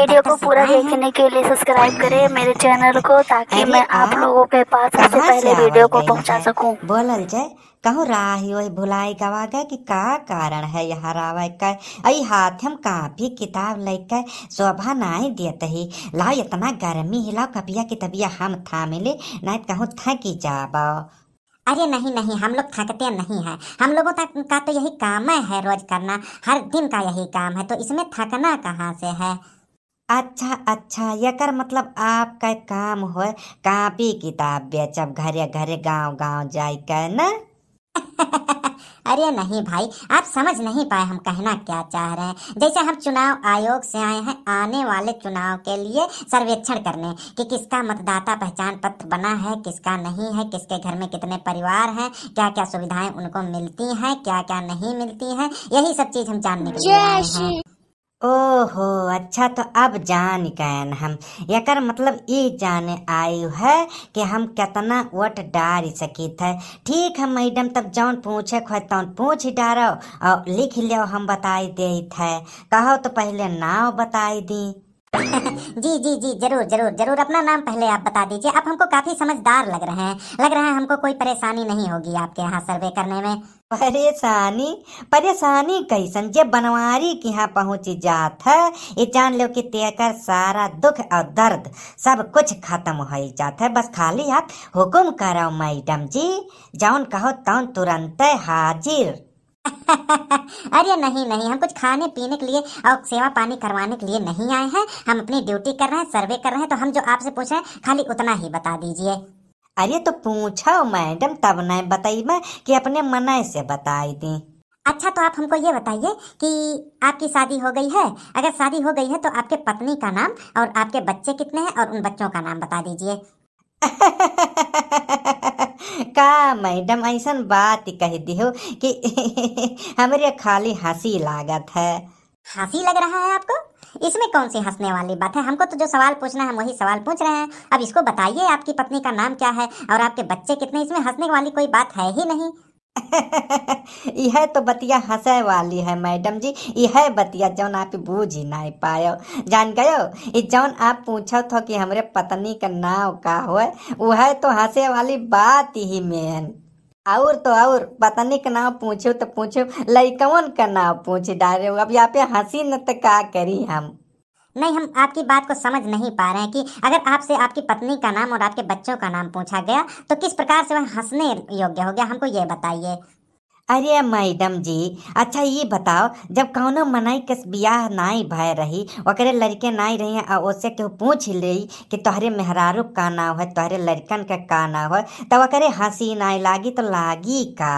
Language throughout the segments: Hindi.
वीडियो को पूरा देखने के लिए सब्सक्राइब करें मेरे चैनल को ताकि मैं आप हाँ। लोगों के पास सबसे पहले वीडियो को पहुंचा सकूं। बोलल जाए कहो राही वही भुलाई गवा गए कि का कारण है यह हरावे का अई हाथ हम काफी किताब लेकर शोभा नहीं देते ही लाओ इतना गर्मी हिलाओ कपिया की तबिया हम थामे ले नहीं कहूँ थकी जाबो अरे नहीं नहीं हम लोग थकते नहीं हैं हम लोगों तक का तो यही काम है रोज करना हर दिन का यही काम है तो इसमें थकना कहाँ से है अच्छा अच्छा यकर मतलब आपका काम हो कापी किताब बेचब घरे घरे गांव गांव जाय कर न अरे नहीं भाई आप समझ नहीं पाए हम कहना क्या चाह रहे हैं जैसे हम चुनाव आयोग से आए हैं आने वाले चुनाव के लिए सर्वेक्षण करने कि किसका मतदाता पहचान पत्र बना है किसका नहीं है किसके घर में कितने परिवार हैं क्या क्या सुविधाएं उनको मिलती हैं क्या क्या नहीं मिलती हैं यही सब चीज हम जानने के लिए आए हैं ओहो अच्छा तो अब जान गए हम यकर मतलब ये जाने आयु है कि हम कितना वोट डाल सकित है ठीक है मैडम तब जौन पूछे खो तौन पूछ डारो और लिख लियो हम बताई दे है कहो तो पहले नाव बताई दी जी जी जी जरूर जरूर जरूर अपना नाम पहले आप बता दीजिए आप हमको काफी समझदार लग रहे हैं लग रहा है हमको कोई परेशानी नहीं होगी आपके यहाँ सर्वे करने में परेशानी परेशानी कही संजय बनवारी के यहाँ पहुँच जात है ये जान लो कि तेकर सारा दुख और दर्द सब कुछ खत्म हो जात है बस खाली आप हुक्म करो मैडम जी जौन कहो तौन तुरंत हाजिर अरे नहीं नहीं हम कुछ खाने पीने के लिए और सेवा पानी करवाने के लिए नहीं आए हैं हम अपनी ड्यूटी कर रहे हैं सर्वे कर रहे हैं तो हम जो आपसे पूछ रहे हैं खाली उतना ही बता दीजिए अरे तो पूछो मैडम तब न बताई मैं कि अपने मना से बताई दी अच्छा तो आप हमको ये बताइए कि आपकी शादी हो गई है अगर शादी हो गई है तो आपके पत्नी का नाम और आपके बच्चे कितने हैं और उन बच्चों का नाम बता दीजिए का मैडम ऐसा बात कह दी हो कि हमारे खाली हंसी लागत है हंसी लग रहा है आपको इसमें कौन सी हंसने वाली बात है हमको तो जो सवाल पूछना है हम वही सवाल पूछ रहे हैं अब इसको बताइए आपकी पत्नी का नाम क्या है और आपके बच्चे कितने इसमें हंसने वाली कोई बात है ही नहीं यह तो बतिया हंसे वाली है मैडम जी यह बतिया जौन आप बूझ ही नहीं पायो जान गयो जौन आप पूछो हो कि हमारे पत्नी का नाव का हो वह तो हंसे वाली बात ही मेन और तो और पत्नी का नाम पूछो तो पूछो लड़कवन का नाम पूछ डाले अब यहाँ पे हंसी न तो का करी हम नहीं हम आपकी बात को समझ नहीं पा रहे हैं कि अगर आपसे आपकी पत्नी का नाम और आपके बच्चों का नाम पूछा गया तो किस प्रकार से वह हंसने योग्य हो गया हमको ये बताइए अरे मैडम जी अच्छा ये बताओ जब कौनो मनाई कस बियाह नाई भय रही और लड़के नाई रही और उससे केहू पूछ ली कि तुहरे मेहरारू का नाव है तोहरे लड़कन का का नाव है तो ओकरे हंसी नाई लागी तो लागी का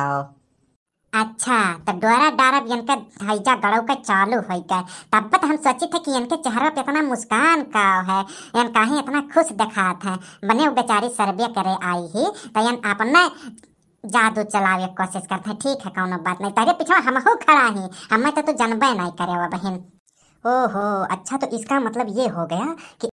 अच्छा तो डोरा डारब इनका हईजा गड़ौ के चालू हो के तब हम सोचे थे कि इनके चेहरा पे इतना मुस्कान का है इन कहीं इतना खुश दिखात है बने वो बेचारी सर्वे करे आई ही तो इन अपने जादू चलावे कोशिश करते हैं ठीक है कौनो बात नहीं तेरे पीछे हम हूँ खड़ा ही हमें तो तू जनबे नहीं करे वो बहन ओहो अच्छा तो इसका मतलब ये हो गया कि